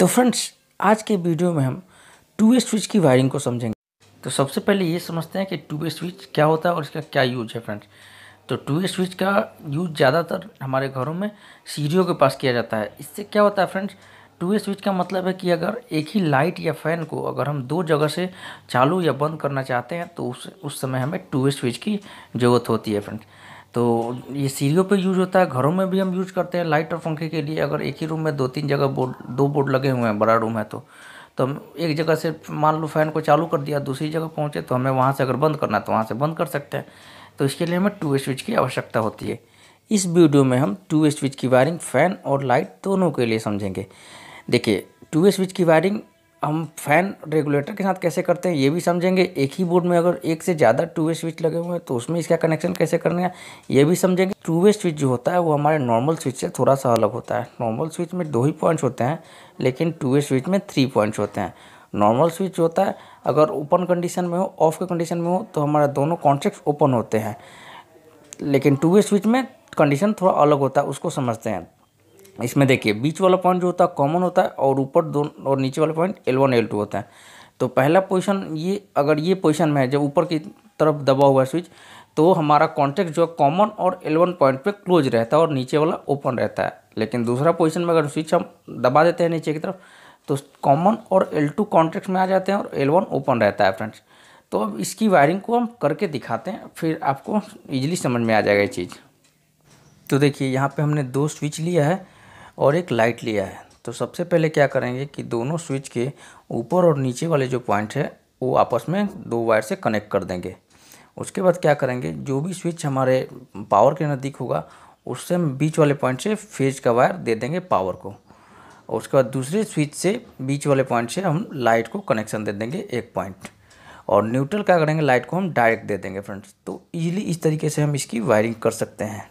तो फ्रेंड्स आज के वीडियो में हम टू वे स्विच की वायरिंग को समझेंगे तो सबसे पहले ये समझते हैं कि टू वे स्विच क्या होता है और इसका क्या यूज है फ्रेंड्स तो टू वे स्विच का यूज ज़्यादातर हमारे घरों में सीढ़ियों के पास किया जाता है इससे क्या होता है फ्रेंड्स टू वे स्विच का मतलब है कि अगर एक ही लाइट या फैन को अगर हम दो जगह से चालू या बंद करना चाहते हैं तो उस उस समय हमें टू वे स्विच की ज़रूरत होती है फ्रेंड्स तो ये सीढ़ियों पे यूज़ होता है घरों में भी हम यूज़ करते हैं लाइट और पंखे के लिए अगर एक ही रूम में दो तीन जगह बोर्ड दो बोर्ड लगे हुए हैं बड़ा रूम है तो तो हम एक जगह से मान लो फ़ैन को चालू कर दिया दूसरी जगह पहुँचे तो हमें वहाँ से अगर बंद करना है तो वहाँ से बंद कर सकते हैं तो इसके लिए हमें टू वे स्विच की आवश्यकता होती है इस वीडियो में हम टू स्विच की वायरिंग फ़ैन और लाइट दोनों के लिए समझेंगे देखिए टू वे स्विच की वायरिंग हम फैन रेगुलेटर के साथ कैसे करते हैं ये भी समझेंगे एक ही बोर्ड में अगर एक से ज़्यादा टू वे स्विच लगे हुए हैं तो उसमें इसका कनेक्शन कैसे करना है ये भी समझेंगे टू वे स्विच जो होता है वो हमारे नॉर्मल स्विच से थोड़ा सा अलग होता है नॉर्मल स्विच में दो ही पॉइंट्स होते हैं लेकिन टू वे स्विच में थ्री पॉइंट्स होते हैं नॉर्मल स्विच होता है अगर ओपन कंडीशन में हो ऑफ के कंडीशन में हो तो हमारा दोनों कॉन्ट्रैक्ट ओपन होते हैं लेकिन टू वे स्विच में कंडीशन थोड़ा अलग होता है उसको समझते हैं इसमें देखिए बीच वाला पॉइंट जो होता है कॉमन होता है और ऊपर दोनों और नीचे वाला point L one L two होता है तो पहला पोजीशन ये अगर ये पोजीशन में है जब ऊपर की तरफ दबा हुआ है स्विच तो हमारा कॉन्टैक्ट जो है कॉमन और एल वन पॉइंट पर क्लोज रहता है और नीचे वाला ओपन रहता है लेकिन दूसरा पोजिशन में अगर स्विच हम दबा देते हैं नीचे की तरफ तो कॉमन और एल टू कॉन्टैक्ट में आ जाते हैं और एल वन ओपन रहता है फ्रेंड्स तो अब इसकी वायरिंग को हम करके दिखाते हैं फिर आपको ईजिली समझ में आ जाएगा ये चीज़ तो देखिए यहाँ पे हमने दो स्विच लिया है और एक लाइट लिया है तो सबसे पहले क्या करेंगे कि दोनों स्विच के ऊपर और नीचे वाले जो पॉइंट है वो आपस में दो वायर से कनेक्ट कर देंगे उसके बाद क्या करेंगे जो भी स्विच हमारे पावर के नज़दीक होगा उससे हम बीच वाले पॉइंट से फेज का वायर दे देंगे पावर को और उसके बाद दूसरे स्विच से बीच वाले पॉइंट से हम लाइट को कनेक्शन दे देंगे एक पॉइंट और न्यूट्रल क्या करेंगे लाइट को हम डायरेक्ट दे देंगे फ्रेंड्स तो ईजिली इस तरीके से हम इसकी वायरिंग कर सकते हैं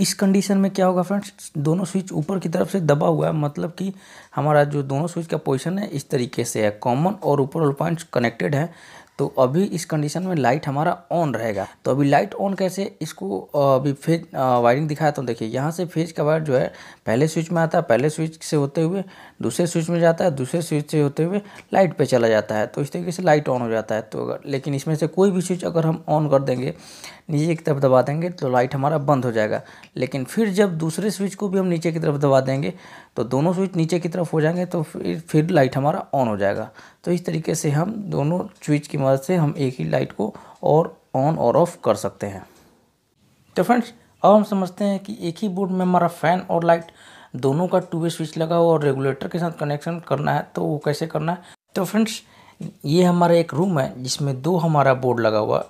इस कंडीशन में क्या होगा फ्रेंड्स दोनों स्विच ऊपर की तरफ से दबा हुआ है मतलब कि हमारा जो दोनों स्विच का पोजीशन है इस तरीके से है कॉमन और ऊपर ऑल पॉइंट्स कनेक्टेड है तो अभी इस कंडीशन में लाइट हमारा ऑन रहेगा तो अभी लाइट ऑन कैसे इसको अभी फेज वायरिंग दिखाया तो देखिए यहाँ से फेज का वायर जो है पहले स्विच में आता है पहले स्विच से होते हुए दूसरे स्विच में जाता है दूसरे स्विच से होते हुए लाइट पर चला जाता है तो इस तरीके से लाइट ऑन हो जाता है तो अगर लेकिन इसमें से कोई भी स्विच अगर हम ऑन कर देंगे नीचे की तरफ दबा देंगे तो लाइट हमारा बंद हो जाएगा लेकिन फिर जब दूसरे स्विच को भी हम नीचे की तरफ दबा देंगे तो दोनों स्विच नीचे की तरफ हो जाएंगे तो फिर फिर लाइट हमारा ऑन हो जाएगा तो इस तरीके से हम दोनों स्विच की मदद से हम एक ही लाइट को और ऑन और ऑफ कर सकते हैं तो फ्रेंड्स अब हम समझते हैं कि एक ही बोर्ड में हमारा फ़ैन और लाइट दोनों का टू वे स्विच लगा हुआ और रेगुलेटर के साथ कनेक्शन करना है तो वो कैसे करना है तो फ्रेंड्स ये हमारा एक रूम है जिसमें दो हमारा बोर्ड लगा हुआ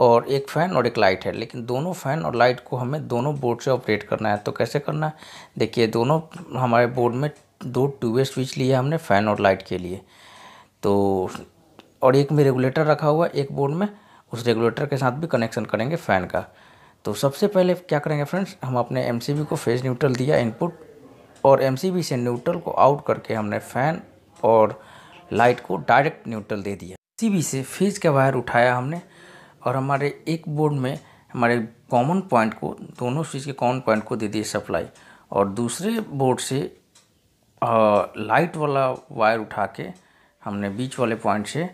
और एक फ़ैन और एक लाइट है लेकिन दोनों फ़ैन और लाइट को हमें दोनों बोर्ड से ऑपरेट करना है तो कैसे करना है देखिए दोनों हमारे बोर्ड में दो टू स्विच लिए हमने फ़ैन और लाइट के लिए तो और एक में रेगुलेटर रखा हुआ है एक बोर्ड में उस रेगुलेटर के साथ भी कनेक्शन करेंगे फ़ैन का तो सबसे पहले क्या करेंगे फ्रेंड्स हम अपने एम को फेज न्यूट्रल दिया इनपुट और एम से न्यूट्रल को आउट करके हमने फ़ैन और लाइट को डायरेक्ट न्यूट्रल दे दिया सी से फेज का वायर उठाया हमने और हमारे एक बोर्ड में हमारे कॉमन पॉइंट को दोनों स्विच के कॉमन पॉइंट को दे दिए सप्लाई और दूसरे बोर्ड से आ, लाइट वाला वायर उठा के हमने बीच वाले पॉइंट से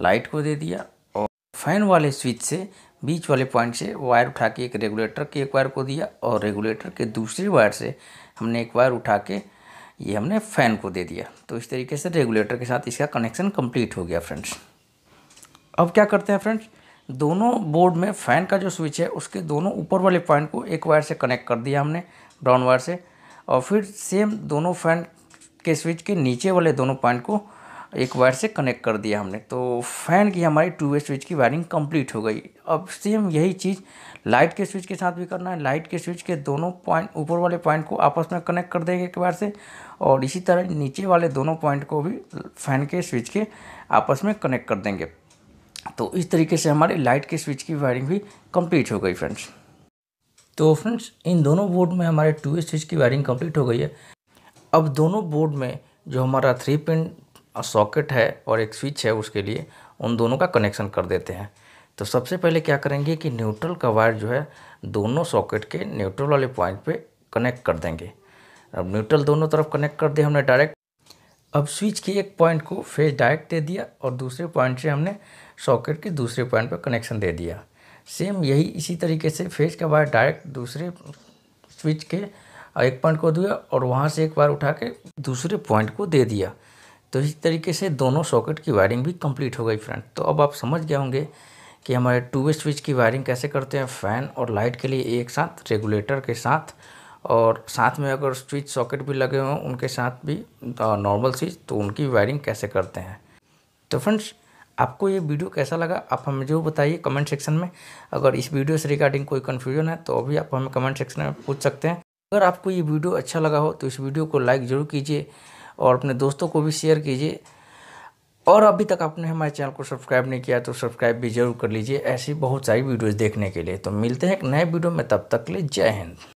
लाइट को दे दिया और फैन वाले स्विच से बीच वाले पॉइंट से वायर उठा के एक रेगुलेटर के एक वायर को दिया और रेगुलेटर के दूसरे वायर से हमने एक वायर उठा के ये हमने फ़ैन को दे दिया तो इस तरीके से रेगुलेटर के साथ इसका कनेक्शन कंप्लीट हो गया फ्रेंड्स अब क्या करते हैं फ्रेंड्स दोनों बोर्ड में फ़ैन का जो स्विच है उसके दोनों ऊपर वाले पॉइंट को एक वायर से कनेक्ट कर दिया हमने ब्राउन वायर से और फिर सेम दोनों फैन के स्विच के नीचे वाले दोनों पॉइंट को एक वायर से कनेक्ट कर दिया हमने तो फ़ैन की हमारी टू वे स्विच की वायरिंग कंप्लीट हो गई अब सेम यही चीज़ लाइट के स्विच के साथ भी करना है लाइट के स्विच के दोनों पॉइंट ऊपर वाले पॉइंट को आपस में कनेक्ट कर देंगे एक वायर से और इसी तरह नीचे वाले दोनों पॉइंट को भी फ़ैन के स्विच के आपस में कनेक्ट कर देंगे तो इस तरीके से हमारे लाइट के स्विच की वायरिंग भी कंप्लीट हो गई फ्रेंड्स तो फ्रेंड्स इन दोनों बोर्ड में हमारे टू स्विच की वायरिंग कंप्लीट हो गई है अब दोनों बोर्ड में जो हमारा थ्री पिन सॉकेट है और एक स्विच है उसके लिए उन दोनों का कनेक्शन कर देते हैं तो सबसे पहले क्या करेंगे कि न्यूट्रल का वायर जो है दोनों सॉकेट के न्यूट्रल वाले पॉइंट पर कनेक्ट कर देंगे अब न्यूट्रल दोनों तरफ कनेक्ट कर दिया हमने डायरेक्ट अब स्विच के एक पॉइंट को फेस डायरेक्ट दे दिया और दूसरे पॉइंट से हमने सॉकेट के दूसरे पॉइंट पर कनेक्शन दे दिया सेम यही इसी तरीके से फेज का वायर डायरेक्ट दूसरे स्विच के एक पॉइंट को दिया और वहाँ से एक बार उठा के दूसरे पॉइंट को दे दिया तो इस तरीके से दोनों सॉकेट की वायरिंग भी कंप्लीट हो गई फ्रेंड तो अब आप समझ गए होंगे कि हमारे टू वे स्विच की वायरिंग कैसे करते हैं फ़ैन और लाइट के लिए एक साथ रेगुलेटर के साथ और साथ में अगर स्विच सॉकेट भी लगे हों उनके साथ भी नॉर्मल स्विच तो उनकी वायरिंग कैसे करते हैं तो फ्रेंड्स आपको ये वीडियो कैसा लगा आप हमें जरूर बताइए कमेंट सेक्शन में अगर इस वीडियो से रिगार्डिंग कोई कन्फ्यूजन है तो अभी आप हमें कमेंट सेक्शन में पूछ सकते हैं अगर आपको ये वीडियो अच्छा लगा हो तो इस वीडियो को लाइक ज़रूर कीजिए और अपने दोस्तों को भी शेयर कीजिए और अभी तक आपने हमारे चैनल को सब्सक्राइब नहीं किया तो सब्सक्राइब भी जरूर कर लीजिए ऐसी बहुत सारी वीडियोज़ देखने के लिए तो मिलते हैं एक नए वीडियो में तब तक ले जय हिंद